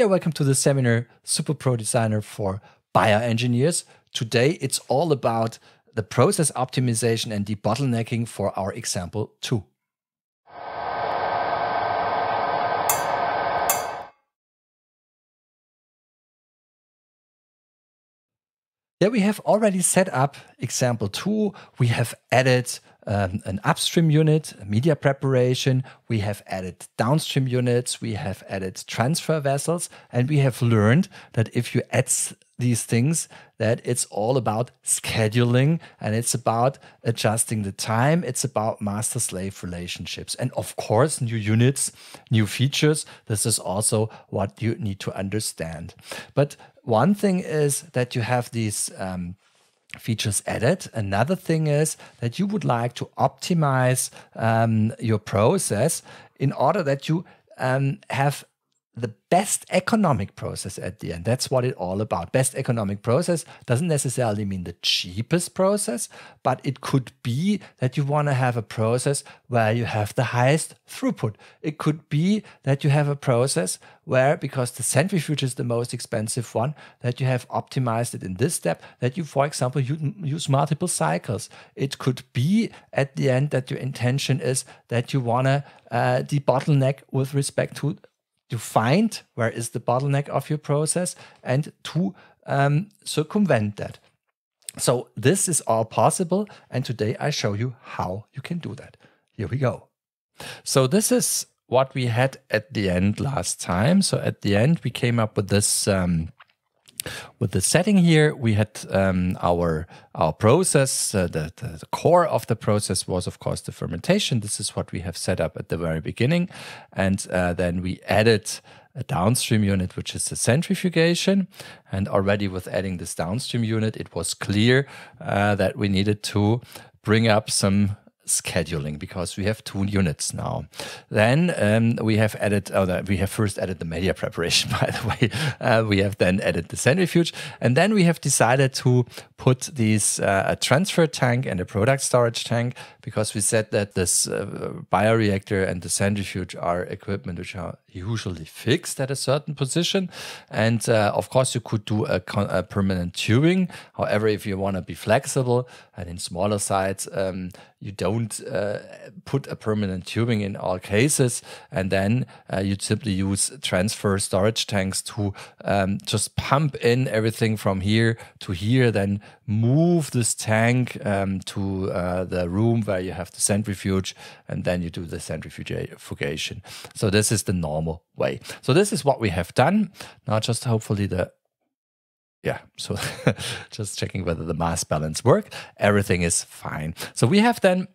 Yeah, welcome to the seminar Super Pro Designer for Bioengineers. Today it's all about the process optimization and debottlenecking for our example 2. Yeah, we have already set up example 2. We have added um, an upstream unit, media preparation. We have added downstream units. We have added transfer vessels. And we have learned that if you add these things, that it's all about scheduling and it's about adjusting the time. It's about master slave relationships. And of course, new units, new features. This is also what you need to understand. But one thing is that you have these. Um, features added. Another thing is that you would like to optimize um, your process in order that you um, have the best economic process at the end. That's what it's all about. Best economic process doesn't necessarily mean the cheapest process, but it could be that you want to have a process where you have the highest throughput. It could be that you have a process where, because the centrifuge is the most expensive one, that you have optimized it in this step, that you, for example, use multiple cycles. It could be at the end that your intention is that you want to uh, debottleneck with respect to to find where is the bottleneck of your process and to um, circumvent that. So this is all possible. And today I show you how you can do that. Here we go. So this is what we had at the end last time. So at the end, we came up with this um, with the setting here, we had um, our our process. Uh, the, the, the, core of the process was, of course, the fermentation. This is what we have set up at the very beginning, and uh, then we added a downstream unit, which is the centrifugation. And already with adding this downstream unit, it was clear uh, that we needed to bring up some scheduling because we have two units now. Then um, we have added, oh, no, we have first added the media preparation, by the way. Uh, we have then added the centrifuge. And then we have decided to put these uh, a transfer tank and a product storage tank because we said that this uh, bioreactor and the centrifuge are equipment which are usually fixed at a certain position. And uh, of course, you could do a, a, permanent tubing. However, if you want to be flexible and in smaller sites, um, you don't uh, put a permanent tubing in all cases. And then uh, you simply use transfer storage tanks to um, just pump in everything from here to here, then move this tank um, to uh, the room where where you have the centrifuge and then you do the centrifugation. So this is the normal way. So this is what we have done. Now just hopefully the yeah, so just checking whether the mass balance work. Everything is fine. So we have then,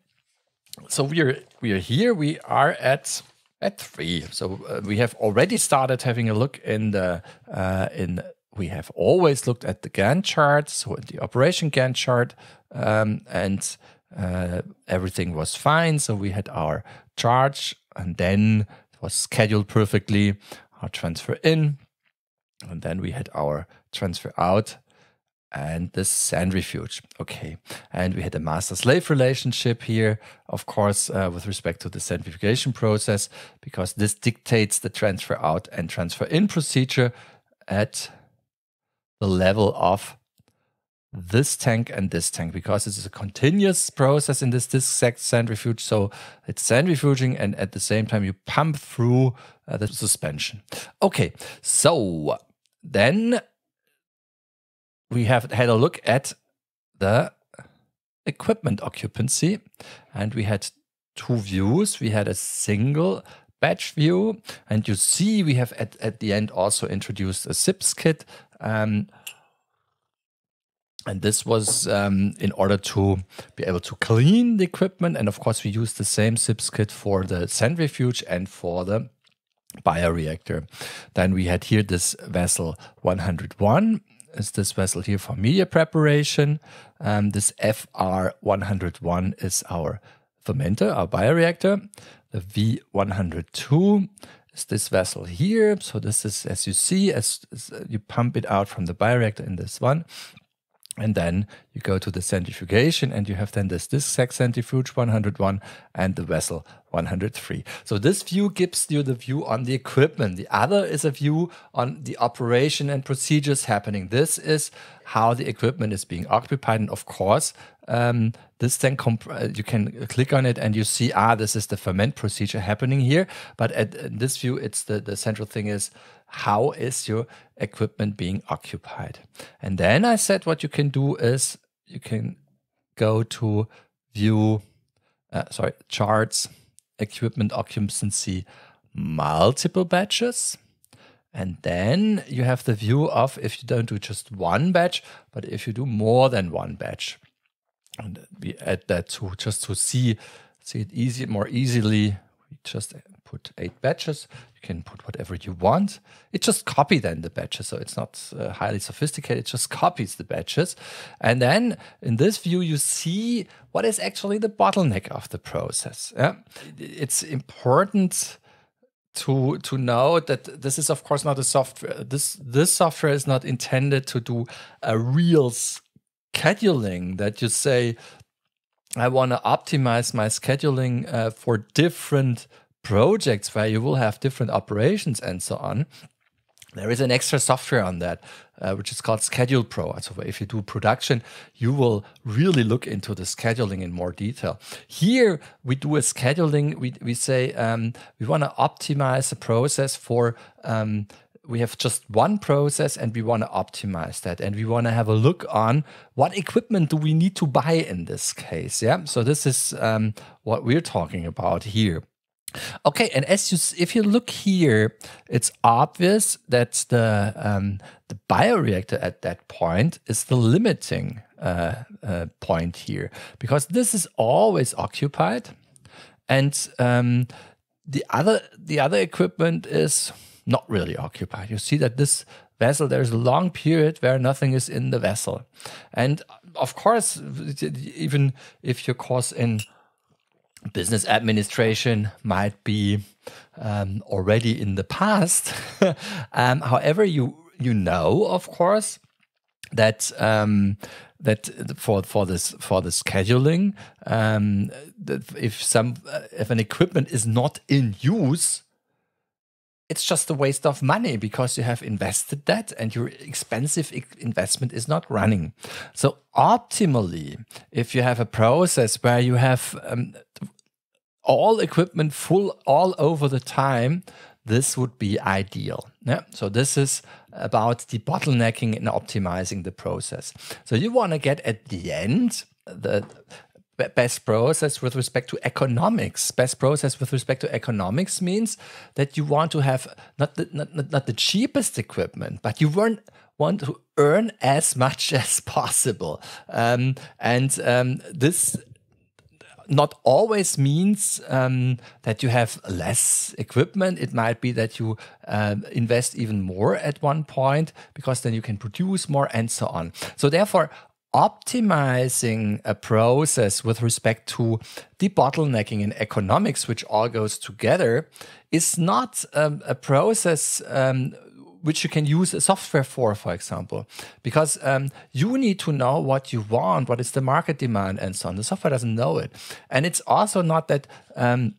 so we are we are here. We are at at three. So uh, we have already started having a look in the uh, in we have always looked at the Gantt chart, so the operation Gantt chart, um, and uh, everything was fine. So we had our charge, and then it was scheduled perfectly our transfer in, and then we had our transfer out and the refuge. Okay. And we had a master slave relationship here, of course, uh, with respect to the centrifugation process, because this dictates the transfer out and transfer in procedure at the level of this tank and this tank because it's a continuous process in this disk centrifuge. So it's centrifuging and at the same time you pump through uh, the suspension. Okay, so then we have had a look at the equipment occupancy and we had two views. We had a single batch view and you see we have at, at the end also introduced a SIPS kit um, and this was um, in order to be able to clean the equipment. And of course, we used the same SIPS kit for the centrifuge and for the bioreactor. Then we had here this vessel 101. Is this vessel here for media preparation? Um, this FR101 is our fermenter, our bioreactor. The V102 is this vessel here. So this is, as you see, as, as you pump it out from the bioreactor in this one. And then you go to the centrifugation and you have then this disc sac centrifuge 101 and the vessel 103. So this view gives you the view on the equipment. The other is a view on the operation and procedures happening. This is how the equipment is being occupied. And of course, um, this then uh, you can click on it and you see, ah, this is the ferment procedure happening here. But at, at this view, it's the, the central thing is how is your equipment being occupied? And then I said what you can do is you can go to view, uh, sorry, charts, equipment occupancy, multiple batches. And then you have the view of if you don't do just one batch, but if you do more than one batch. And we add that to just to see see it easy more easily just uh, put eight batches. You can put whatever you want. It just copy then the batches. So it's not uh, highly sophisticated. It just copies the batches. And then in this view, you see what is actually the bottleneck of the process. Yeah? It's important to to know that this is of course not a software this this software is not intended to do a real scheduling that you say I want to optimize my scheduling uh, for different projects where you will have different operations and so on. There is an extra software on that, uh, which is called Schedule Pro. So if you do production, you will really look into the scheduling in more detail. Here we do a scheduling. We, we say um, we want to optimize the process for um, we have just one process and we want to optimize that and we want to have a look on what equipment do we need to buy in this case yeah so this is um, what we're talking about here okay and as you if you look here it's obvious that the um, the bioreactor at that point is the limiting uh, uh, point here because this is always occupied and um, the other the other equipment is not really occupied. You see that this vessel, there's a long period where nothing is in the vessel. And of course, even if your course in business administration might be um, already in the past, um, however, you you know, of course, that um, that for for this for the scheduling, um, that if some if an equipment is not in use, it's just a waste of money because you have invested that and your expensive investment is not running. So, optimally, if you have a process where you have um, all equipment full all over the time, this would be ideal. Yeah? So, this is about the bottlenecking and optimizing the process. So, you want to get at the end the best process with respect to economics. Best process with respect to economics means that you want to have not the, not, not the cheapest equipment, but you want want to earn as much as possible. Um, and um, this not always means um, that you have less equipment. It might be that you um, invest even more at one point because then you can produce more and so on. So therefore, optimizing a process with respect to debottlenecking in economics, which all goes together, is not um, a process um, which you can use a software for, for example, because um, you need to know what you want, what is the market demand, and so on. The software doesn't know it. And it's also not that um,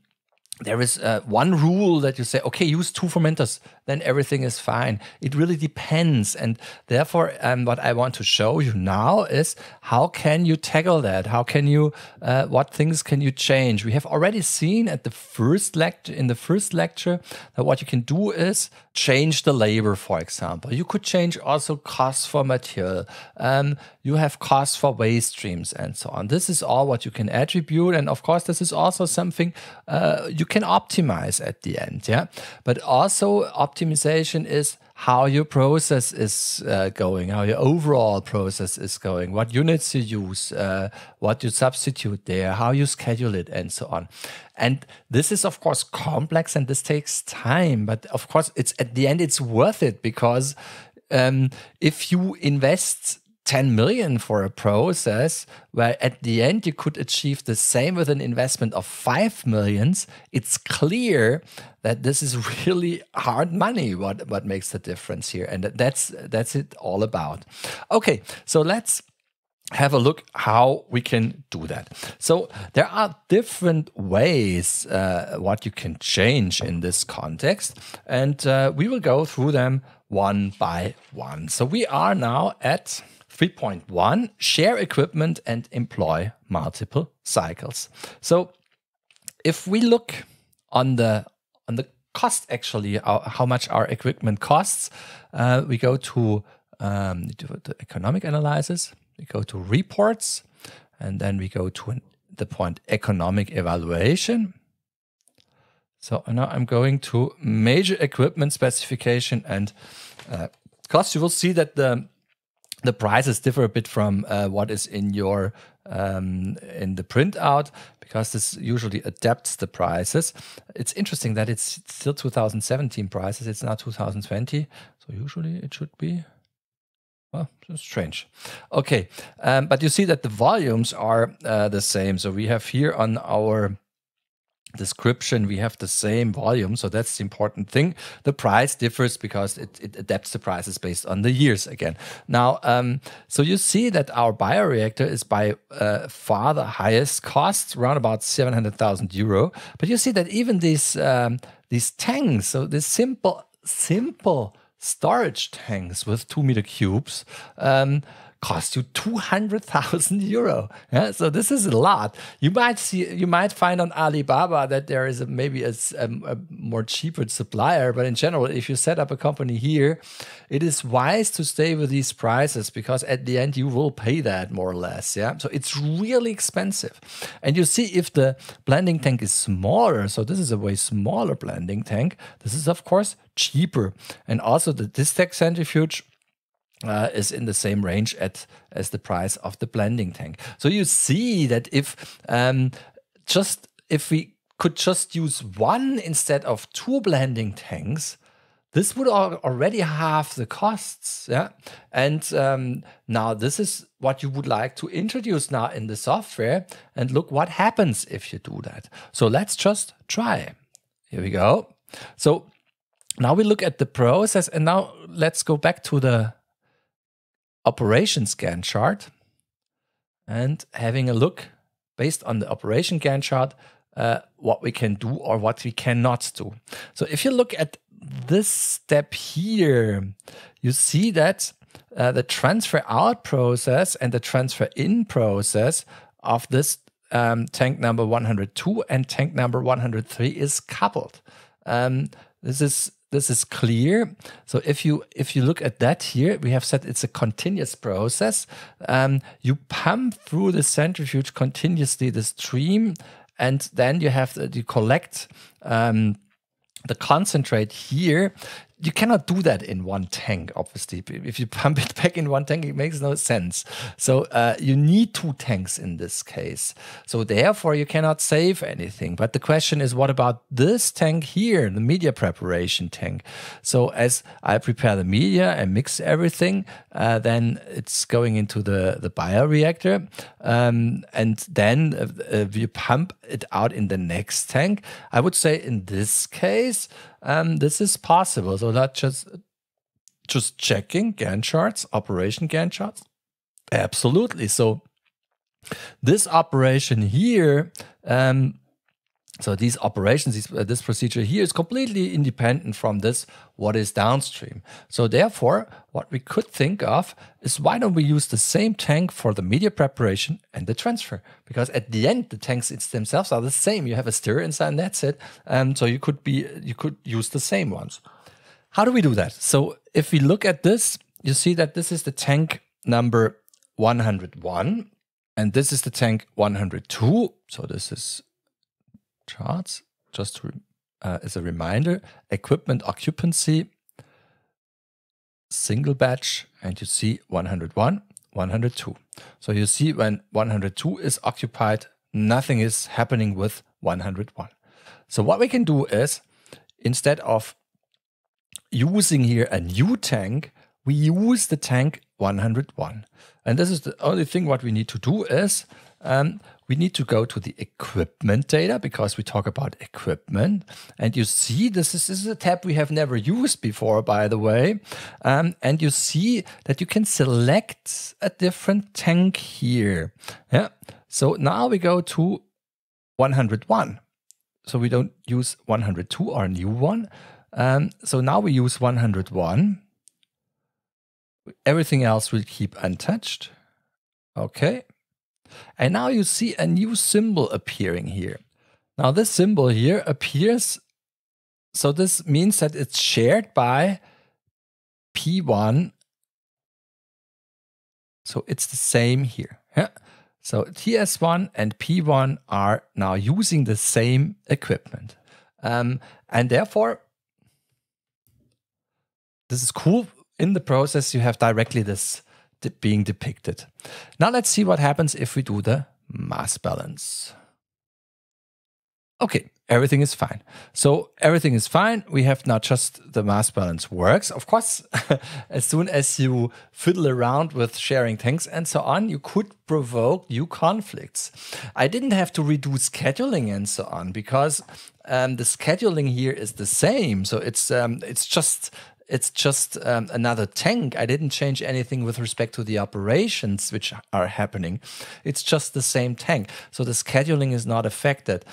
there is uh, one rule that you say, okay, use two fermenters then everything is fine. It really depends. And therefore, um, what I want to show you now is how can you tackle that? How can you, uh, what things can you change? We have already seen at the first lecture, in the first lecture, that what you can do is change the labor, for example. You could change also costs for material. Um, you have costs for waste streams and so on. This is all what you can attribute. And of course, this is also something uh, you can optimize at the end. Yeah. But also, optimization is how your process is uh, going, how your overall process is going, what units you use, uh, what you substitute there, how you schedule it, and so on. And this is, of course, complex and this takes time. But of course, it's at the end, it's worth it because um, if you invest 10 million for a process where at the end you could achieve the same with an investment of 5 millions it's clear that this is really hard money what what makes the difference here and that's that's it all about okay so let's have a look how we can do that. So there are different ways uh, what you can change in this context, and uh, we will go through them one by one. So we are now at 3.1 share equipment and employ multiple cycles. So if we look on the on the cost actually how much our equipment costs, uh, we go to um, the economic analysis, we go to reports, and then we go to an, the point economic evaluation. So now I'm going to major equipment specification and uh, cost. You will see that the the prices differ a bit from uh, what is in your um, in the printout because this usually adapts the prices. It's interesting that it's still 2017 prices. It's now 2020, so usually it should be. Well, strange. Okay, um, but you see that the volumes are uh, the same. So we have here on our description we have the same volume so that's the important thing the price differs because it, it adapts the prices based on the years again now um, so you see that our bioreactor is by uh, far the highest cost around about 700000 euro but you see that even these um, these tanks so this simple simple storage tanks with two meter cubes um, costs you 200,000 euro. Yeah? So this is a lot. You might see, you might find on Alibaba that there is a, maybe a, a, um, a, more cheaper supplier, but in general, if you set up a company here, it is wise to stay with these prices because at the end you will pay that more or less. Yeah, so it's really expensive, and you see if the blending tank is smaller. So this is a way smaller blending tank. This is of course cheaper, and also the Distech centrifuge uh, is in the same range at, as the price of the blending tank. So you see that if um, just if we could just use one instead of two blending tanks, this would already have the costs. Yeah, and um, now this is what you would like to introduce now in the software, and look what happens if you do that. So let's just try. Here we go. So now we look at the process, and now let's go back to the operation scan chart and having a look based on the operation Gantt chart, uh, what we can do or what we cannot do. So if you look at this step here, you see that uh, the transfer out process and the transfer in process of this um, tank number 102 and tank number 103 is coupled. Um, this is this is clear. So if you if you look at that here, we have said it's a continuous process. Um, you pump through the centrifuge continuously the stream, and then you have to, you collect um, the concentrate here you cannot do that in one tank, obviously. If you pump it back in one tank, it makes no sense. So uh, you need two tanks in this case. So therefore, you cannot save anything. But the question is, what about this tank here, the media preparation tank? So as I prepare the media and mix everything, uh, then it's going into the, the bioreactor. Um, and then uh, you uh, pump it out in the next tank. I would say in this case, um, this is possible. So that just just checking Gantt charts, operation Gantt charts. Absolutely. So this operation here um, so these operations, these, uh, this procedure here is completely independent from this, what is downstream. So therefore, what we could think of is why don't we use the same tank for the media preparation and the transfer? Because at the end, the tanks themselves are the same. You have a stirrer inside and that's it. And um, so you could be, you could use the same ones. How do we do that? So if we look at this, you see that this is the tank number 101 and this is the tank 102. So this is charts, just uh, as a reminder, equipment occupancy, single batch, and you see 101, 102. So you see when 102 is occupied, nothing is happening with 101. So what we can do is, instead of using here a new tank, we use the tank 101. And this is the only thing what we need to do is um, we need to go to the equipment data because we talk about equipment. And you see, this is, this is a tab we have never used before, by the way. Um, and you see that you can select a different tank here. Yeah. So now we go to 101. So we don't use 102, our new one. Um, so now we use 101. Everything else will keep untouched. Okay. And now you see a new symbol appearing here. Now this symbol here appears, so this means that it's shared by P1. So it's the same here. Yeah? So TS1 and P1 are now using the same equipment. Um, and therefore, this is cool. In the process, you have directly this being depicted. Now let's see what happens if we do the mass balance. Okay, everything is fine. So everything is fine. We have now just the mass balance works. Of course, as soon as you fiddle around with sharing things and so on, you could provoke new conflicts. I didn't have to redo scheduling and so on because um, the scheduling here is the same. So it's um, it's just it's just um, another tank. I didn't change anything with respect to the operations which are happening. It's just the same tank. So the scheduling is not affected.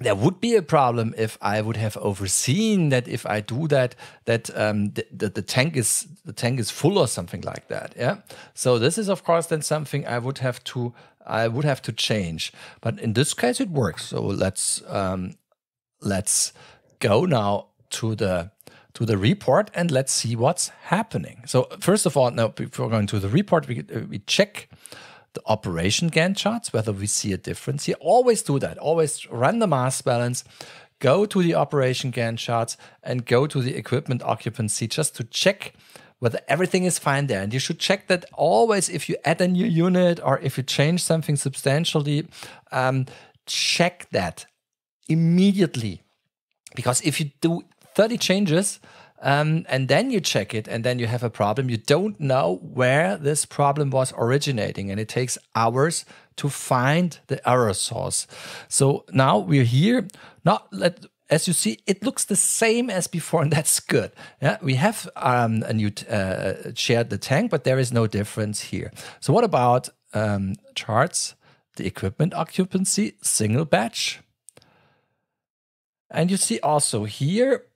There would be a problem if I would have overseen that if I do that, that um, the, the, the tank is the tank is full or something like that. Yeah. So this is of course then something I would have to I would have to change. But in this case, it works. So let's um, let's go now to the to the report and let's see what's happening. So first of all, now before going to the report, we, uh, we check the operation Gantt charts, whether we see a difference here. Always do that. Always run the mass balance, go to the operation Gantt charts and go to the equipment occupancy just to check whether everything is fine there. And you should check that always if you add a new unit or if you change something substantially, um, check that immediately. Because if you do 30 changes. Um, and then you check it and then you have a problem. You don't know where this problem was originating, and it takes hours to find the error source. So now we're here. Now, let, as you see, it looks the same as before, and that's good. Yeah, we have um, a new uh, shared the tank, but there is no difference here. So what about um, charts? The equipment occupancy, single batch. And you see also here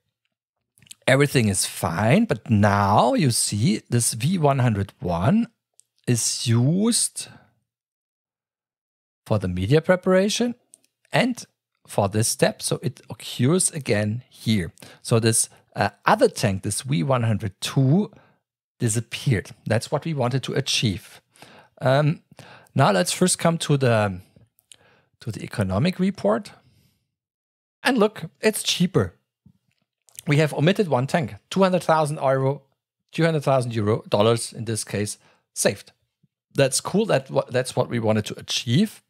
everything is fine. But now you see this V101 is used for the media preparation and for this step. So it occurs again here. So this uh, other tank, this V102, disappeared. That's what we wanted to achieve. Um, now let's first come to the to the economic report. And look, it's cheaper we have omitted one tank, 200,000 euro, 200,000 euro dollars in this case saved. That's cool. That that's what we wanted to achieve.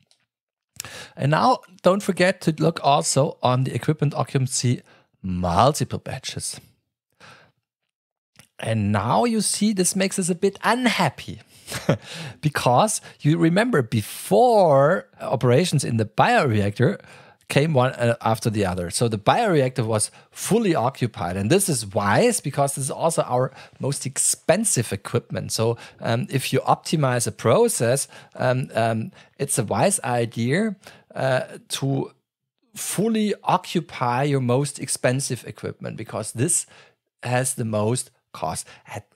And now don't forget to look also on the equipment occupancy multiple batches. And now you see this makes us a bit unhappy because you remember before operations in the bioreactor, came one uh, after the other. So the bioreactor was fully occupied. And this is wise because this is also our most expensive equipment. So um, if you optimize a process, um, um, it's a wise idea uh, to fully occupy your most expensive equipment because this has the most cost.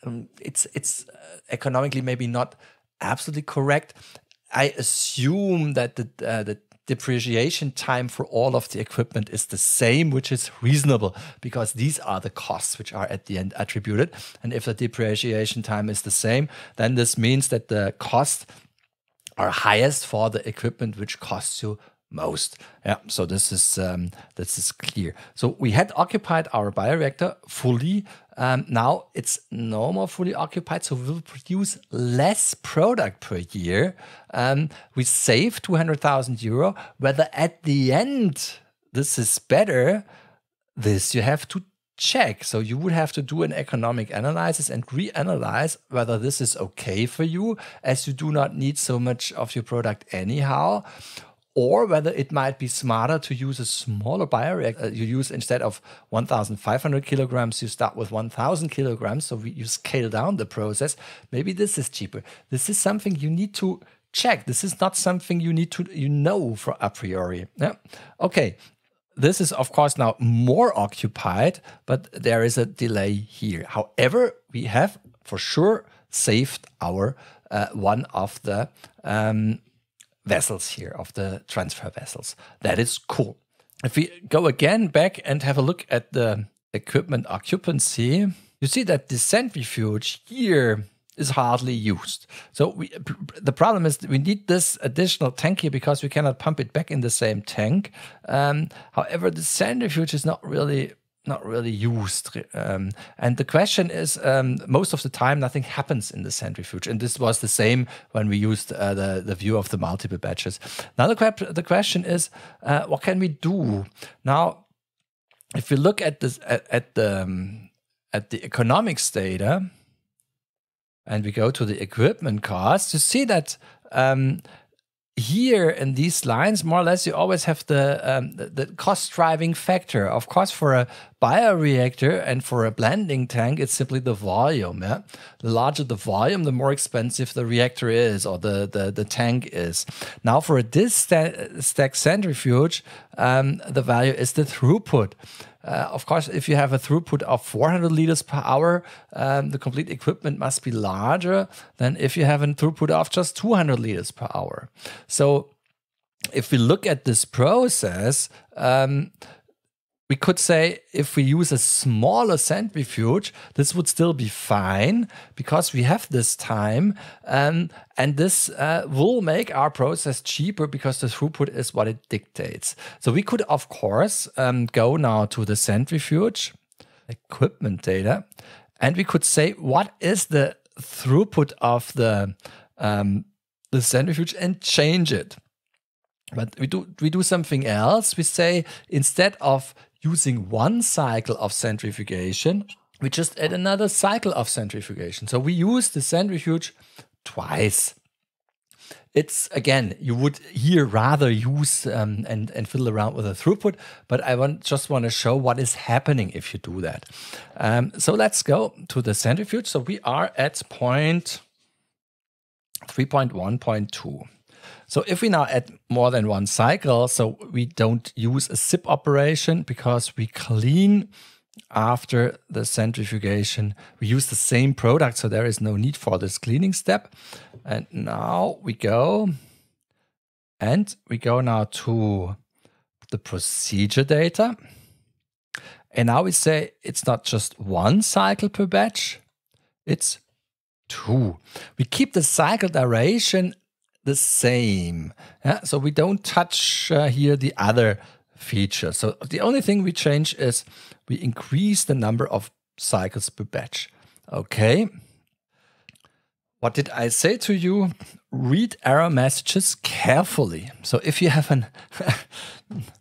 Um, it's, it's uh, economically maybe not absolutely correct. I assume that the, uh, the depreciation time for all of the equipment is the same, which is reasonable because these are the costs which are at the end attributed. And if the depreciation time is the same, then this means that the costs are highest for the equipment which costs you most. Yeah, so this is um, this is clear. So we had occupied our bioreactor fully um, now it's no more fully occupied, so we'll produce less product per year. Um, we save 200,000 euro. Whether at the end this is better, this you have to check. So you would have to do an economic analysis and reanalyze whether this is okay for you, as you do not need so much of your product anyhow, or whether it might be smarter to use a smaller bioreactor. Uh, you use instead of 1,500 kilograms, you start with 1,000 kilograms. So we, you scale down the process. Maybe this is cheaper. This is something you need to check. This is not something you need to you know for a priori. Yeah. Okay. This is of course now more occupied, but there is a delay here. However, we have for sure saved our uh, one of the um, vessels here, of the transfer vessels. That is cool. If we go again back and have a look at the equipment occupancy, you see that the centrifuge here is hardly used. So we, the problem is we need this additional tank here because we cannot pump it back in the same tank. Um, however, the centrifuge is not really not really used. Um, and the question is, um, most of the time, nothing happens in the centrifuge. And this was the same when we used uh, the, the view of the multiple batches. Now, the, the question is, uh, what can we do? Now, if we look at, this, at, at the, um, at the economics data, and we go to the equipment costs, you see that um, here in these lines, more or less, you always have the, um, the, the cost driving factor. Of course, for a bioreactor and for a blending tank, it's simply the volume. Yeah? The larger the volume, the more expensive the reactor is or the, the, the tank is. Now, for a distack uh, st centrifuge, um, the value is the throughput. Uh, of course, if you have a throughput of 400 liters per hour, um, the complete equipment must be larger than if you have a throughput of just 200 liters per hour. So if we look at this process, um, we could say if we use a smaller centrifuge, this would still be fine because we have this time. Um, and this uh, will make our process cheaper because the throughput is what it dictates. So we could, of course, um, go now to the centrifuge equipment data and we could say what is the throughput of the, um, the centrifuge and change it. But we do we do something else. We say instead of using one cycle of centrifugation, we just add another cycle of centrifugation. So we use the centrifuge twice. It's again, you would here rather use um, and and fiddle around with the throughput, but I want just want to show what is happening if you do that. Um, so let's go to the centrifuge. So we are at point 3.1.2. So if we now add more than one cycle, so we don't use a zip operation because we clean after the centrifugation. We use the same product, so there is no need for this cleaning step. And now we go, and we go now to the procedure data. And now we say it's not just one cycle per batch, it's two. We keep the cycle duration the same. Yeah? So we don't touch uh, here the other feature. So the only thing we change is we increase the number of cycles per batch. Okay. What did I say to you? Read error messages carefully. So if you have an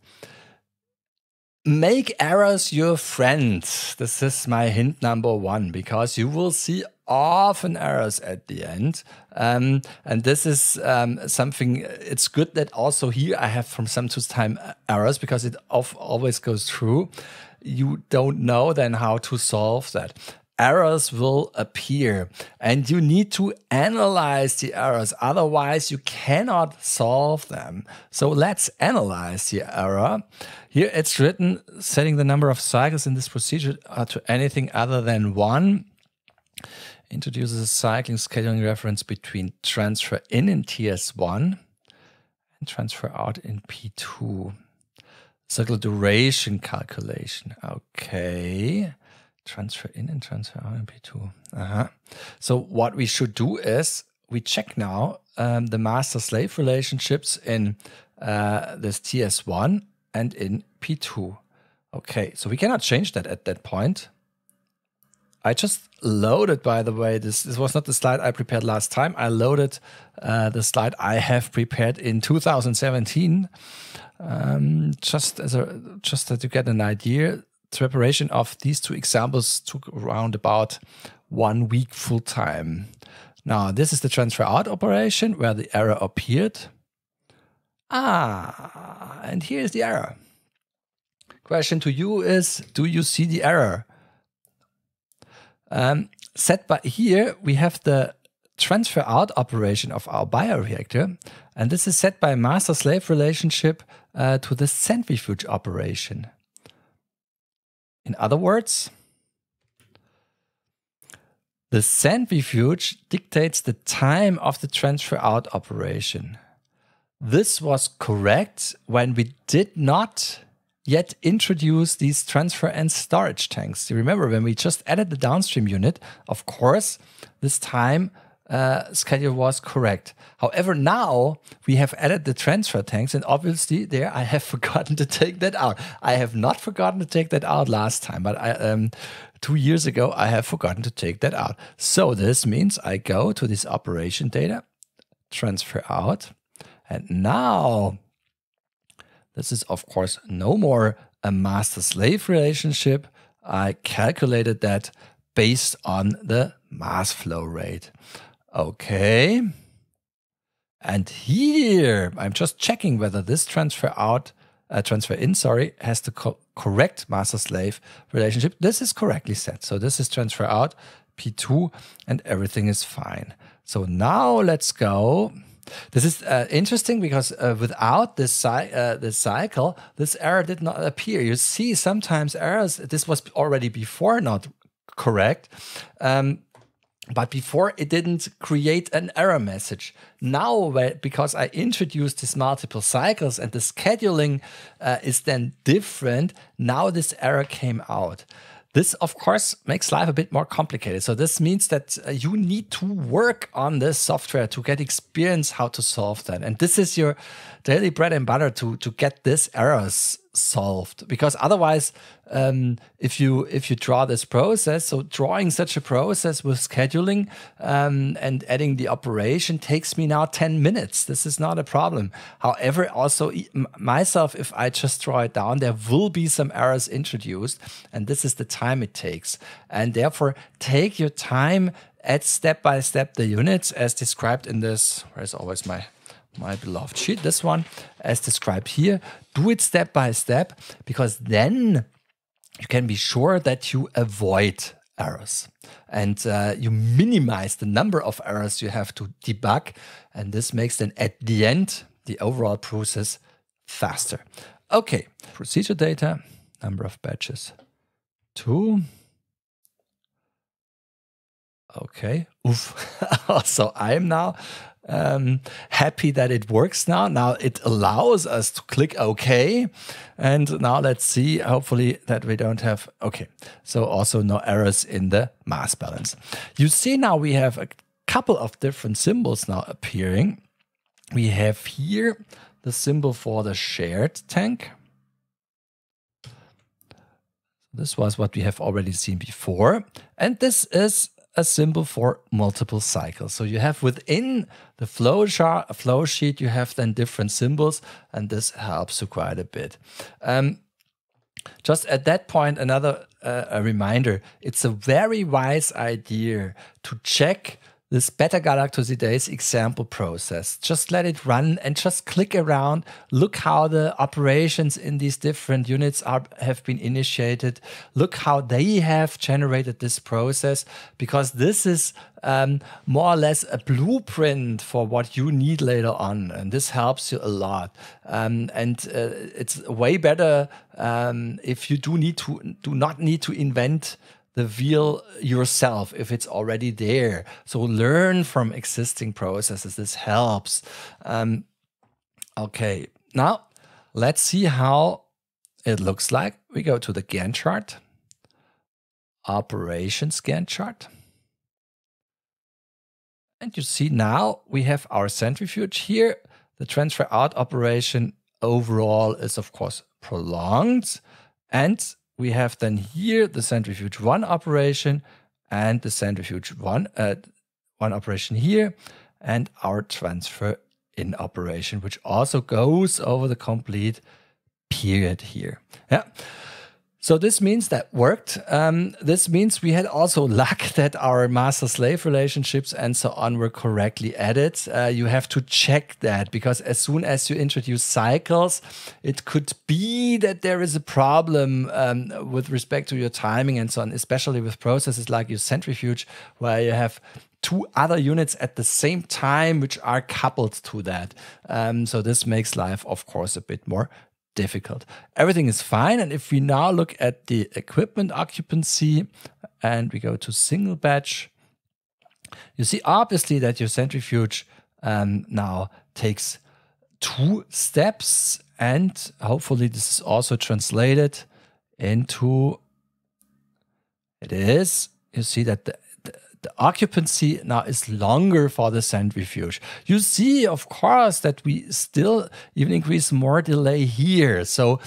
Make errors your friend. This is my hint number one because you will see often errors at the end. Um, and this is um, something, it's good that also here I have from some to time errors because it always goes through. You don't know then how to solve that errors will appear and you need to analyze the errors otherwise you cannot solve them so let's analyze the error here it's written setting the number of cycles in this procedure uh, to anything other than one introduces a cycling scheduling reference between transfer in in ts1 and transfer out in p2 Cycle duration calculation okay transfer in and transfer out in P2. Uh-huh. So what we should do is we check now um, the master-slave relationships in uh, this TS1 and in P2. Okay, so we cannot change that at that point. I just loaded, by the way, this, this was not the slide I prepared last time. I loaded uh, the slide I have prepared in 2017, um, just as a just to get an idea preparation of these two examples took around about one week full time. Now, this is the transfer out operation where the error appeared. Ah, and here is the error. Question to you is, do you see the error? Um, set by here, we have the transfer out operation of our bioreactor, and this is set by master-slave relationship uh, to the centrifuge operation. In other words, the send refuge dictates the time of the transfer out operation. This was correct when we did not yet introduce these transfer and storage tanks. You remember when we just added the downstream unit, of course, this time uh, schedule was correct. However, now we have added the transfer tanks, and obviously there I have forgotten to take that out. I have not forgotten to take that out last time, but I, um, two years ago I have forgotten to take that out. So this means I go to this operation data, transfer out, and now this is of course no more a master-slave relationship. I calculated that based on the mass flow rate. Okay. And here, I'm just checking whether this transfer out, uh, transfer in, sorry, has the co correct master-slave relationship. This is correctly set. So this is transfer out, P2, and everything is fine. So now let's go. This is uh, interesting because uh, without this, uh, this cycle, this error did not appear. You see sometimes errors, this was already before not correct. Um, but before it didn't create an error message. Now, because I introduced these multiple cycles and the scheduling uh, is then different, now this error came out. This, of course, makes life a bit more complicated. So this means that uh, you need to work on this software to get experience how to solve that. And this is your daily bread and butter to, to get these errors solved because otherwise um, if you if you draw this process so drawing such a process with scheduling um, and adding the operation takes me now 10 minutes this is not a problem however also myself if i just draw it down there will be some errors introduced and this is the time it takes and therefore take your time add step by step the units as described in this where's always my my beloved sheet, this one, as described here. Do it step by step, because then you can be sure that you avoid errors and uh, you minimize the number of errors you have to debug. And this makes then at the end the overall process faster. Okay, procedure data, number of batches, two. Okay, oof. so I'm now um, happy that it works now. Now it allows us to click OK. And now let's see, hopefully, that we don't have OK. So also no errors in the mass balance. You see now we have a couple of different symbols now appearing. We have here the symbol for the shared tank. This was what we have already seen before. And this is a symbol for multiple cycles. So you have within the flow chart, flow sheet, you have then different symbols, and this helps you quite a bit. Um, just at that point, another uh, a reminder: it's a very wise idea to check this Beta galactosidase example process. Just let it run and just click around, look how the operations in these different units are, have been initiated, look how they have generated this process, because this is um, more or less a blueprint for what you need later on. And this helps you a lot. Um, and uh, it's way better um, if you do need to do not need to invent reveal yourself if it's already there. So learn from existing processes. This helps. Um, okay, now let's see how it looks like. We go to the Gantt chart, operations Gantt chart. And you see now we have our centrifuge here. The transfer out operation overall is of course prolonged and we have then here the centrifuge one operation and the centrifuge one, uh, one operation here and our transfer in operation, which also goes over the complete period here. Yeah. So this means that worked. Um, this means we had also luck that our master slave relationships and so on were correctly added. Uh, you have to check that because as soon as you introduce cycles, it could be that there is a problem um, with respect to your timing and so on, especially with processes like your centrifuge, where you have two other units at the same time which are coupled to that. Um, so this makes life, of course, a bit more difficult. Everything is fine. And if we now look at the equipment occupancy and we go to single batch, you see obviously that your centrifuge um, now takes two steps and hopefully this is also translated into, it is, you see that the the occupancy now is longer for the centrifuge. You see, of course, that we still even increase more delay here. So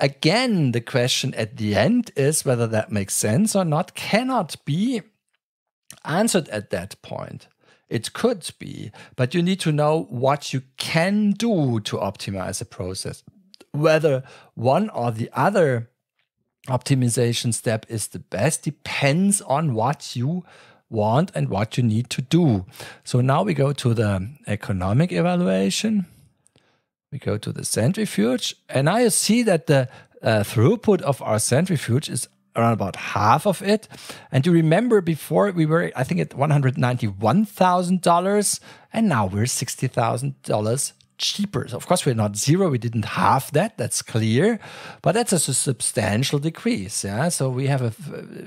again, the question at the end is whether that makes sense or not cannot be answered at that point. It could be, but you need to know what you can do to optimize a process. Whether one or the other optimization step is the best depends on what you want and what you need to do. So now we go to the economic evaluation. We go to the centrifuge, and now you see that the uh, throughput of our centrifuge is around about half of it. And you remember before we were, I think, at $191,000, and now we're $60,000 cheaper. So of course, we're not zero. We didn't half that. That's clear, but that's a substantial decrease. Yeah. So we have a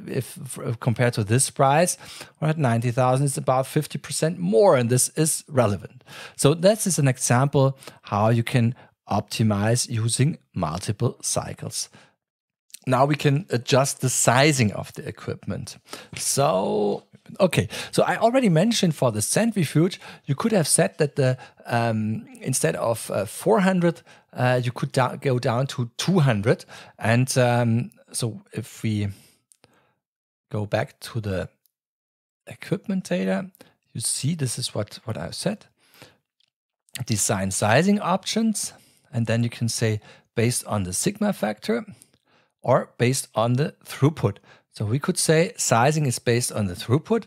if, if compared to this price, we're at ninety thousand. It's about fifty percent more, and this is relevant. So this is an example how you can optimize using multiple cycles. Now we can adjust the sizing of the equipment. So Okay, so I already mentioned for the centrifuge, you could have said that the um, instead of uh, 400, uh, you could go down to 200. And um, so if we go back to the equipment data, you see this is what, what I've said. Design sizing options, and then you can say based on the sigma factor or based on the throughput. So we could say sizing is based on the throughput,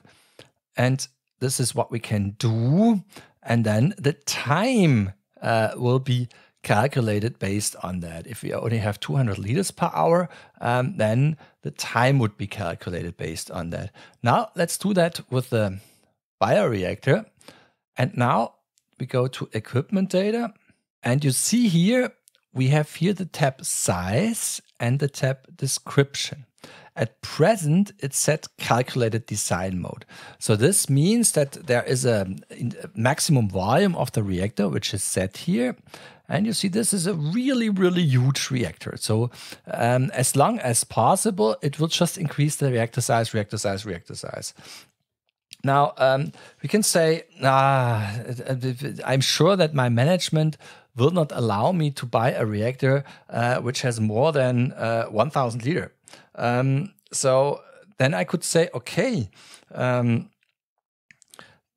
and this is what we can do. And then the time uh, will be calculated based on that. If we only have 200 liters per hour, um, then the time would be calculated based on that. Now let's do that with the bioreactor. And now we go to equipment data. And you see here, we have here the tab size and the tab description. At present, it's set calculated design mode. So this means that there is a maximum volume of the reactor, which is set here. And you see, this is a really, really huge reactor. So um, as long as possible, it will just increase the reactor size, reactor size, reactor size. Now, um, we can say, ah, I'm sure that my management will not allow me to buy a reactor uh, which has more than uh, 1,000 liter. Um, so then I could say, okay, um,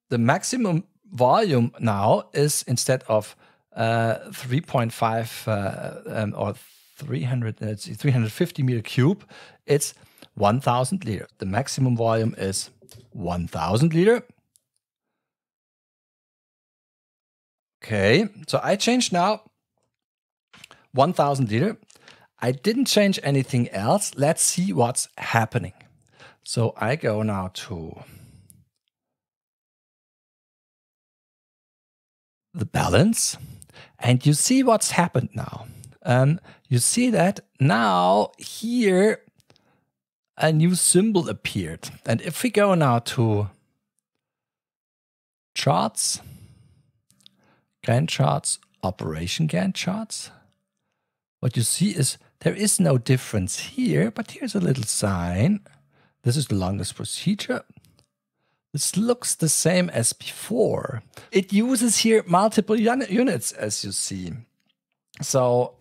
the maximum volume now is instead of uh, 3.5 uh, um, or 300, uh, 350 meter cube, it's 1000 liter. The maximum volume is 1000 liter. Okay, so I change now 1000 liter I didn't change anything else. Let's see what's happening. So I go now to the balance and you see what's happened now. Um, you see that now here a new symbol appeared. And if we go now to charts, Gantt charts, operation Gantt charts, what you see is there is no difference here, but here's a little sign. This is the longest procedure. This looks the same as before. It uses here multiple units, as you see. So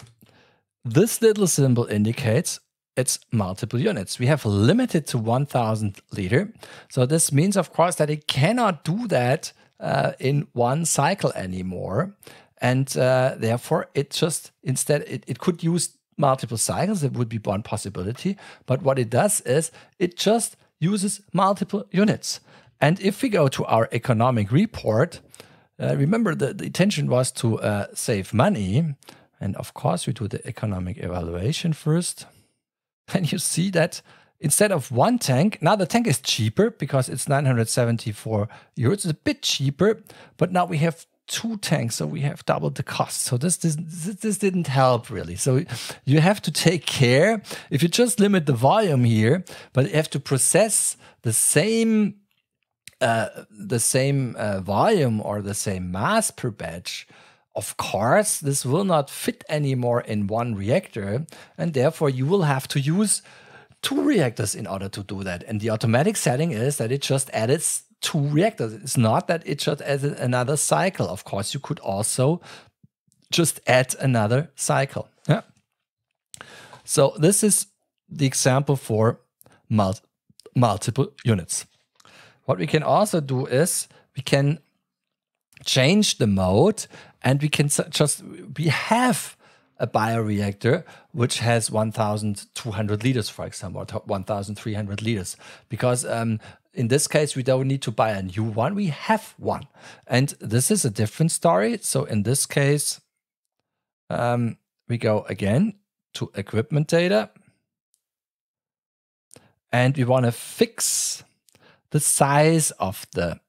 this little symbol indicates it's multiple units. We have limited to 1000 liter. So this means, of course, that it cannot do that uh, in one cycle anymore. And uh, therefore, it just instead, it, it could use multiple cycles, that would be one possibility. But what it does is it just uses multiple units. And if we go to our economic report, uh, remember the, the intention was to uh, save money. And of course, we do the economic evaluation first. And you see that instead of one tank, now the tank is cheaper because it's 974 euros. It's a bit cheaper, but now we have two tanks, so we have doubled the cost. So this, this this didn't help really. So you have to take care if you just limit the volume here, but you have to process the same uh, the same uh, volume or the same mass per batch. Of course, this will not fit anymore in one reactor, and therefore you will have to use two reactors in order to do that. And the automatic setting is that it just adds two reactors. It's not that it just adds another cycle. Of course, you could also just add another cycle. Yeah. So this is the example for mul multiple units. What we can also do is we can change the mode and we can just, we have a bioreactor which has 1,200 liters, for example, or 1,300 liters, because um, in this case, we don't need to buy a new one. We have one. And this is a different story. So in this case, um, we go again to equipment data. And we want to fix the size of the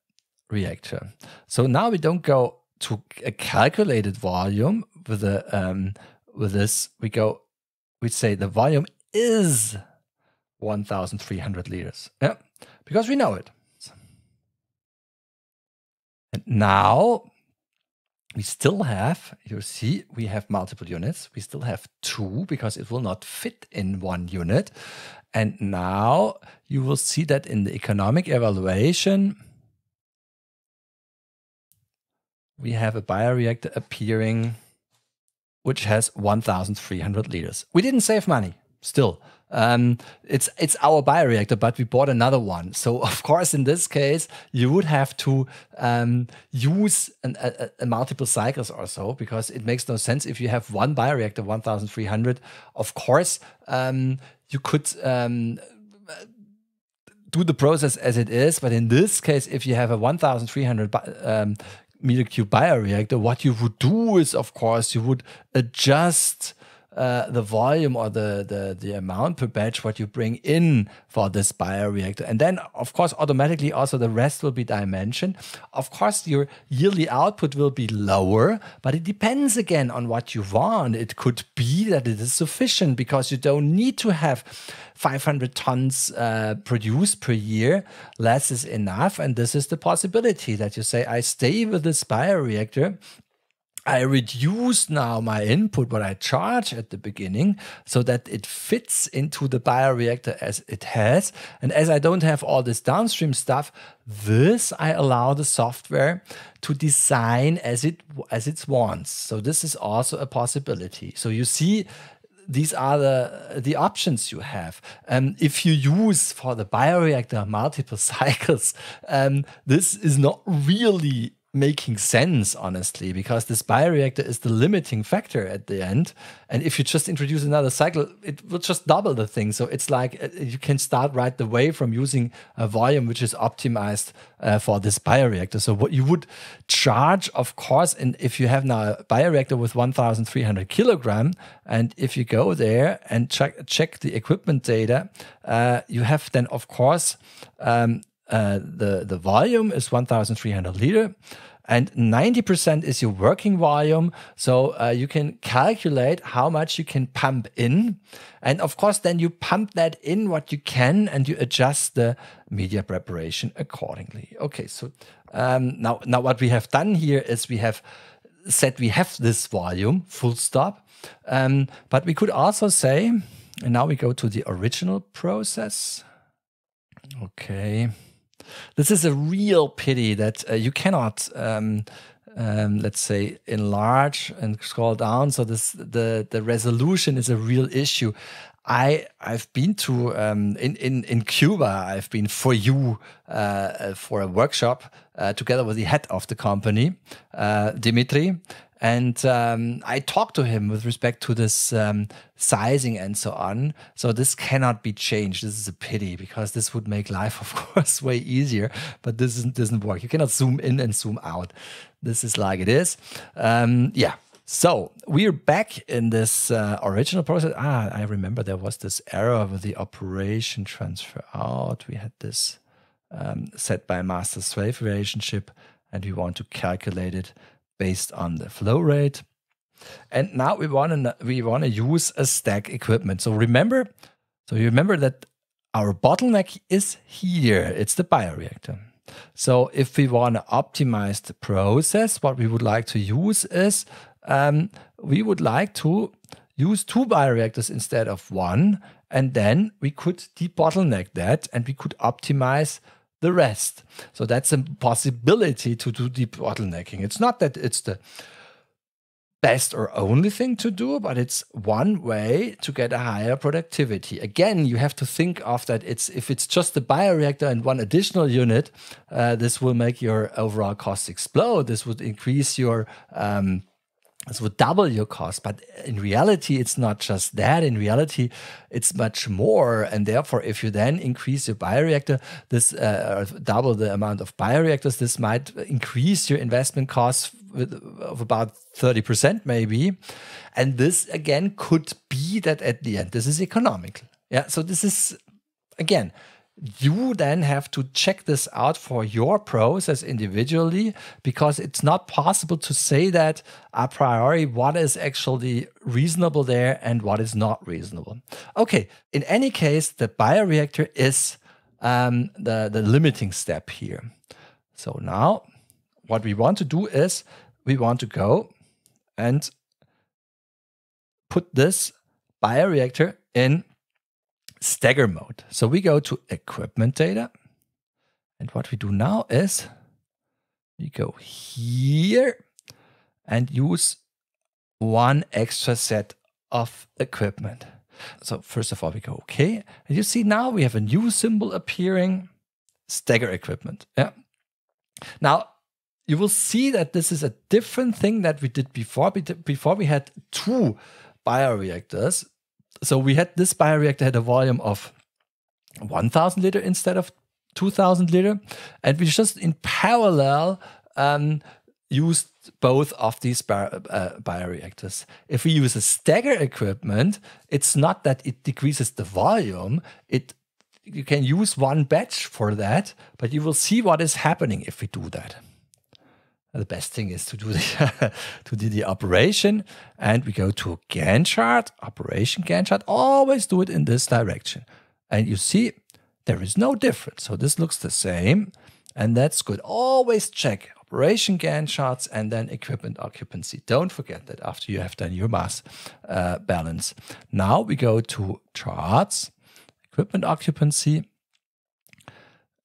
reactor. So now we don't go to a calculated volume with a um, with this. We go, we say the volume is 1,300 liters. Yeah because we know it. And now we still have, you see, we have multiple units. We still have two because it will not fit in one unit. And now you will see that in the economic evaluation, we have a bioreactor appearing which has 1,300 liters. We didn't save money still, um, it's it's our bioreactor, but we bought another one. So of course, in this case, you would have to um, use an, a, a multiple cycles or so because it makes no sense if you have one bioreactor, one thousand three hundred. Of course, um, you could um, do the process as it is, but in this case, if you have a one thousand three hundred um, meter cube bioreactor, what you would do is, of course, you would adjust uh, the volume or the, the, the amount per batch what you bring in for this bioreactor. And then, of course, automatically also the rest will be dimensioned. Of course, your yearly output will be lower, but it depends again on what you want. It could be that it is sufficient because you don't need to have 500 tons uh, produced per year. Less is enough. And this is the possibility that you say, I stay with this bioreactor I reduce now my input, what I charge at the beginning, so that it fits into the bioreactor as it has. And as I don't have all this downstream stuff, this I allow the software to design as it as it wants. So this is also a possibility. So you see these are the, the options you have. Um, if you use for the bioreactor multiple cycles, um, this is not really making sense, honestly, because this bioreactor is the limiting factor at the end. And if you just introduce another cycle, it will just double the thing. So it's like uh, you can start right away from using a volume which is optimized uh, for this bioreactor. So what you would charge, of course, and if you have now a bioreactor with 1,300 kilogram, and if you go there and check check the equipment data, uh, you have then, of course. Um, uh, the the volume is 1,300 liter, and 90% is your working volume. So uh, you can calculate how much you can pump in. And of course, then you pump that in what you can and you adjust the media preparation accordingly. Okay, so um, now, now what we have done here is we have said we have this volume, full stop. Um, but we could also say, and now we go to the original process. Okay this is a real pity that uh, you cannot. Um, um, let's say enlarge and scroll down so this the the resolution is a real issue I I've been to um, in in in Cuba. I've been for you uh, uh for a workshop uh, together with the head of the company, uh, Dimitri, and um, I talked to him with respect to this um, sizing and so on. So this cannot be changed. This is a pity because this would make life, of course, way easier. But this isn't, doesn't work. You cannot zoom in and zoom out. This is like it is. Um, yeah. So we're back in this uh, original process. Ah, I remember there was this error with the operation transfer out. We had this um, set by master slave relationship and we want to calculate it based on the flow rate. And now we want to we want to use a stack equipment. So remember, so you remember that our bottleneck is here. It's the bioreactor. So if we want to optimize the process, what we would like to use is um, we would like to use two bioreactors instead of one, and then we could debottleneck that and we could optimize the rest. So that's a possibility to do bottlenecking. It's not that it's the best or only thing to do, but it's one way to get a higher productivity. Again, you have to think of that it's if it's just the bioreactor and one additional unit, uh, this will make your overall cost explode. This would increase your um, so double your cost but in reality it's not just that in reality it's much more and therefore if you then increase your bioreactor this uh, double the amount of bioreactors this might increase your investment costs of about 30% maybe and this again could be that at the end this is economical yeah so this is again you then have to check this out for your process individually because it's not possible to say that a priori what is actually reasonable there and what is not reasonable. Okay, in any case, the bioreactor is um, the, the limiting step here. So now what we want to do is we want to go and put this bioreactor in stagger mode. So we go to equipment data. And what we do now is we go here and use one extra set of equipment. So first of all, we go okay. And you see now we have a new symbol appearing, stagger equipment. Yeah. Now you will see that this is a different thing that we did before. Before we had two bioreactors so we had this bioreactor had a volume of 1000 liter instead of 2000 liter and we just in parallel um, used both of these uh, bioreactors. If we use a stagger equipment, it's not that it decreases the volume. It you can use one batch for that, but you will see what is happening if we do that the best thing is to do the to do the operation. And we go to Gantt chart, operation Gantt chart. Always do it in this direction. And you see, there is no difference. So this looks the same. And that's good. Always check operation Gantt charts and then equipment occupancy. Don't forget that after you have done your mass uh, balance. Now we go to charts, equipment occupancy,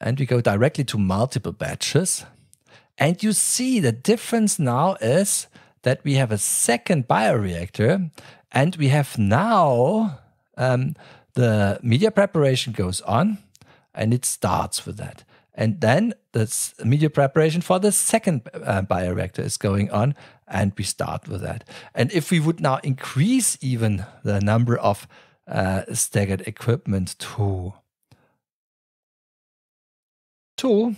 and we go directly to multiple batches. And you see the difference now is that we have a second bioreactor and we have now um, the media preparation goes on and it starts with that. And then the media preparation for the second uh, bioreactor is going on, and we start with that. And if we would now increase even the number of uh, staggered equipment to two,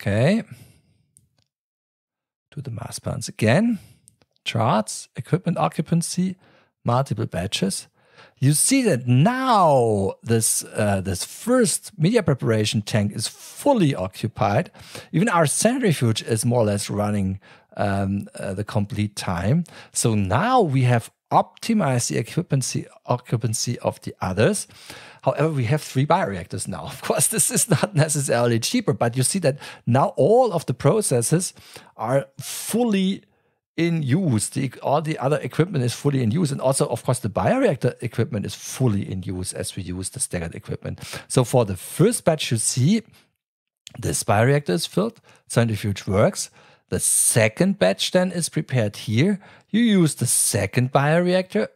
Okay. Do the mass balance again. Charts, equipment occupancy, multiple batches. You see that now this uh, this first media preparation tank is fully occupied. Even our centrifuge is more or less running um, uh, the complete time. So now we have optimize the occupancy, occupancy of the others. However, we have three bioreactors now. Of course, this is not necessarily cheaper, but you see that now all of the processes are fully in use. The, all the other equipment is fully in use. And also, of course, the bioreactor equipment is fully in use as we use the staggered equipment. So for the first batch, you see this bioreactor is filled, centrifuge works, the second batch then is prepared here. You use the second bioreactor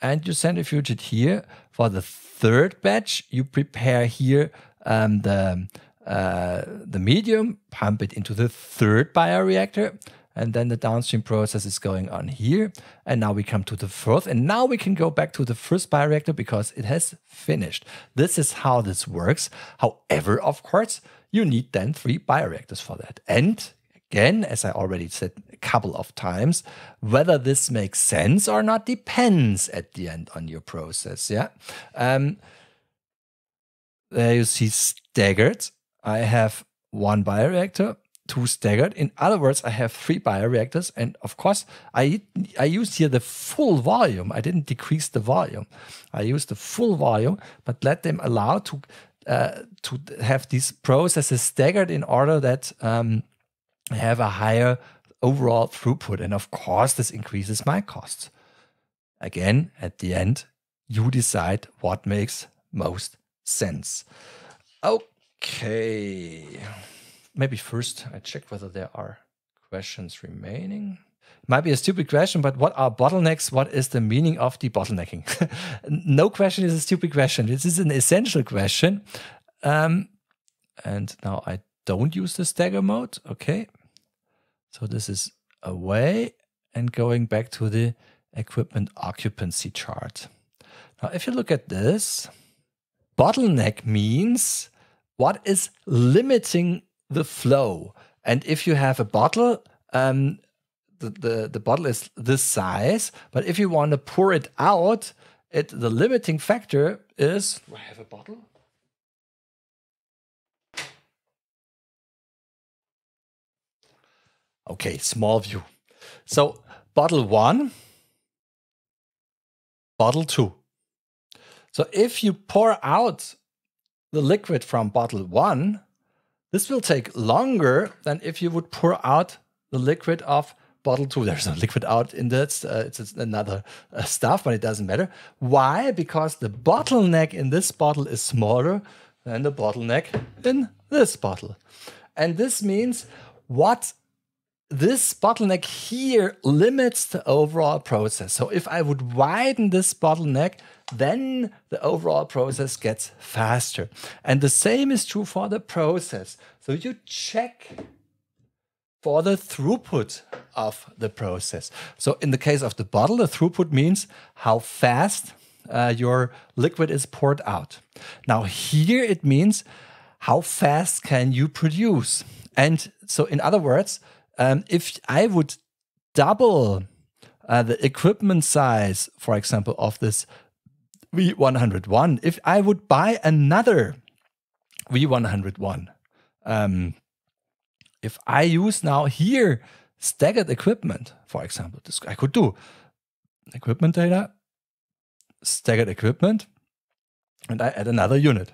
and you centrifuge it here. For the third batch, you prepare here um, the, uh, the medium, pump it into the third bioreactor, and then the downstream process is going on here. And now we come to the fourth, and now we can go back to the first bioreactor because it has finished. This is how this works. However, of course, you need then three bioreactors for that. And Again, as I already said a couple of times, whether this makes sense or not depends at the end on your process. Yeah. Um, there you see staggered. I have one bioreactor, two staggered. In other words, I have three bioreactors. And of course, I, I used here the full volume. I didn't decrease the volume. I used the full volume, but let them allow to, uh, to have these processes staggered in order that um, have a higher overall throughput. And of course, this increases my costs. Again, at the end, you decide what makes most sense. Okay. Maybe first I check whether there are questions remaining. might be a stupid question, but what are bottlenecks? What is the meaning of the bottlenecking? no question is a stupid question. This is an essential question. Um, and now I don't use the stagger mode. Okay, so this is away and going back to the equipment occupancy chart. Now, if you look at this, bottleneck means what is limiting the flow. And if you have a bottle, um, the, the, the bottle is this size, but if you want to pour it out, it the limiting factor is. Do I have a bottle? Okay, small view. So bottle one, bottle two. So if you pour out the liquid from bottle one, this will take longer than if you would pour out the liquid of bottle two. There's no liquid out in this. Uh, it's, it's, another uh, stuff, but it doesn't matter. Why? Because the bottleneck in this bottle is smaller than the bottleneck in this bottle. And this means what this bottleneck here limits the overall process. So if I would widen this bottleneck, then the overall process gets faster. And the same is true for the process. So you check for the throughput of the process. So in the case of the bottle, the throughput means how fast uh, your liquid is poured out. Now here it means how fast can you produce? And so in other words, um, if I would double uh, the equipment size, for example, of this V101, if I would buy another V101, um, if I use now here staggered equipment, for example, this I could do equipment data, staggered equipment, and I add another unit.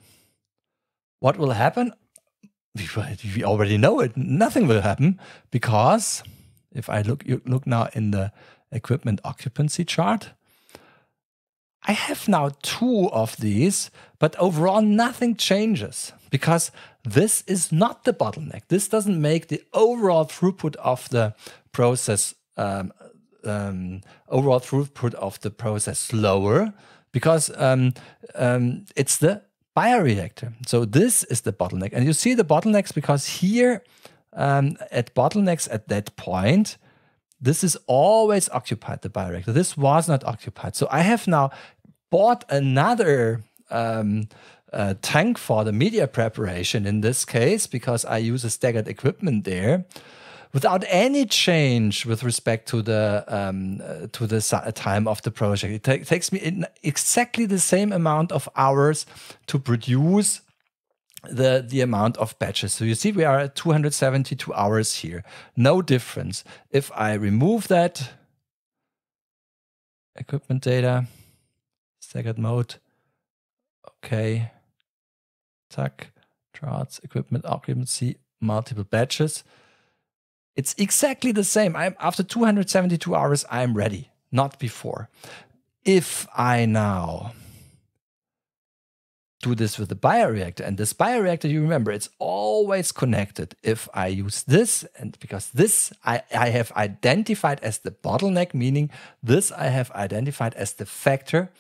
What will happen? we already know it. Nothing will happen because if I look look now in the equipment occupancy chart, I have now two of these, but overall nothing changes because this is not the bottleneck. This doesn't make the overall throughput of the process um, um, overall throughput of the process slower because um, um it's the bioreactor. So this is the bottleneck. And you see the bottlenecks because here um, at bottlenecks at that point, this is always occupied, the bioreactor. This was not occupied. So I have now bought another um, uh, tank for the media preparation in this case because I use a staggered equipment there without any change with respect to the um, uh, to the time of the project. It takes me exactly the same amount of hours to produce the the amount of batches. So you see, we are at 272 hours here. No difference. If I remove that equipment data, staggered mode, okay, tuck, charts, equipment occupancy, multiple batches. It's exactly the same. I'm after 272 hours, I'm ready, not before. If I now do this with the bioreactor, and this bioreactor, you remember, it's always connected. If I use this, and because this I, I have identified as the bottleneck, meaning this I have identified as the factor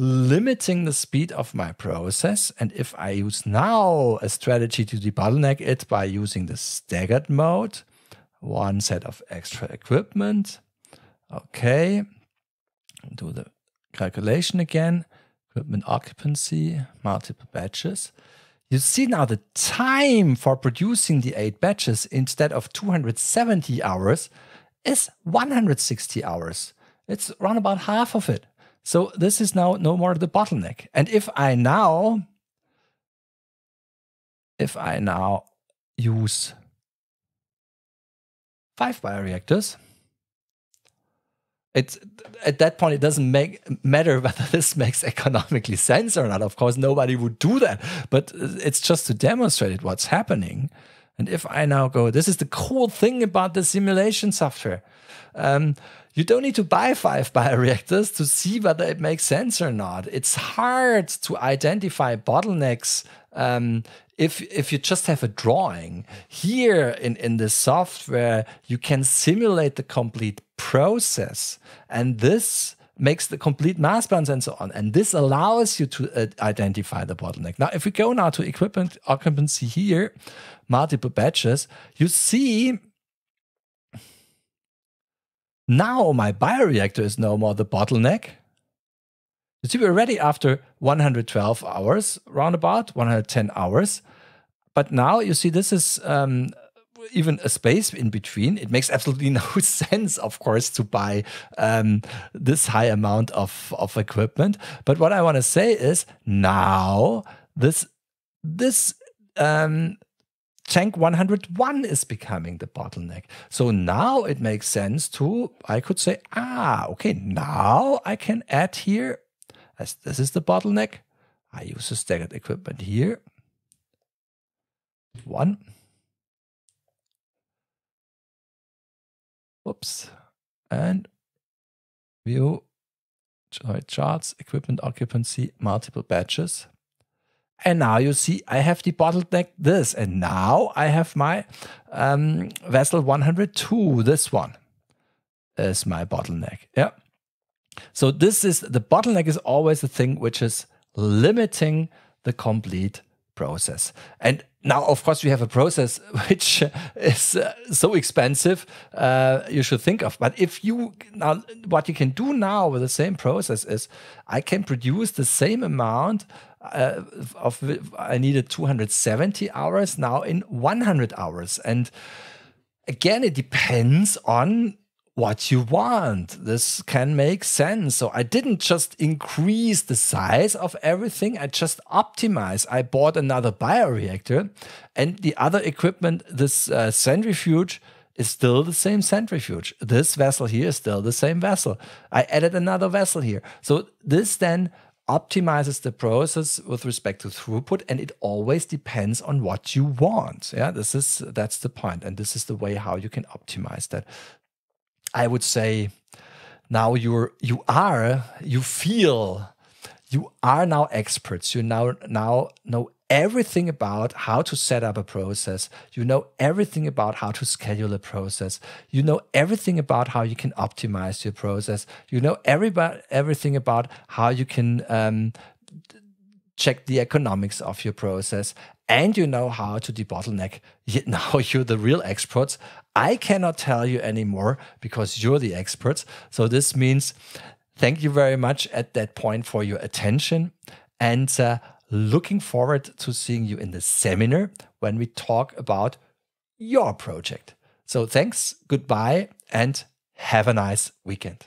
limiting the speed of my process. And if I use now a strategy to debottleneck it by using the staggered mode, one set of extra equipment. Okay, do the calculation again. Equipment occupancy, multiple batches. You see now the time for producing the eight batches instead of 270 hours is 160 hours. It's around about half of it. So this is now no more the bottleneck. And if I now, if I now use five bioreactors, it's at that point it doesn't make matter whether this makes economically sense or not. Of course, nobody would do that, but uh, it's just to demonstrate what's happening. And if I now go, this is the cool thing about the simulation software. Um, you don't need to buy five bioreactors to see whether it makes sense or not. It's hard to identify bottlenecks um, if if you just have a drawing here in in the software you can simulate the complete process and this makes the complete mass balance and so on and this allows you to uh, identify the bottleneck now if we go now to equipment occupancy here multiple batches you see now my bioreactor is no more the bottleneck so we were ready after 112 hours, roundabout 110 hours. But now you see, this is um, even a space in between. It makes absolutely no sense, of course, to buy um, this high amount of, of equipment. But what I want to say is now this this um, tank 101 is becoming the bottleneck. So now it makes sense to I could say ah okay now I can add here as this is the bottleneck, I use the staggered equipment here. One. Oops. And view charts, equipment occupancy, multiple batches. And now you see I have the bottleneck this, and now I have my um, vessel 102. This one is my bottleneck. Yeah. So this is the bottleneck is always the thing which is limiting the complete process. And now, of course, we have a process which is uh, so expensive uh, you should think of. But if you now, what you can do now with the same process is, I can produce the same amount uh, of I needed 270 hours now in 100 hours. And again, it depends on what you want. This can make sense. So I didn't just increase the size of everything. I just optimized. I bought another bioreactor and the other equipment, this uh, centrifuge is still the same centrifuge. This vessel here is still the same vessel. I added another vessel here. So this then optimizes the process with respect to throughput and it always depends on what you want yeah this is that's the point and this is the way how you can optimize that I would say now you're you are you feel you are now experts. You now now know everything about how to set up a process. You know everything about how to schedule a process. You know everything about how you can optimize your process. You know everybody, everything about how you can um, check the economics of your process. And you know how to debottleneck. Now you're the real experts. I cannot tell you anymore because you're the experts. So this means thank you very much at that point for your attention and uh, looking forward to seeing you in the seminar when we talk about your project. So thanks, goodbye, and have a nice weekend.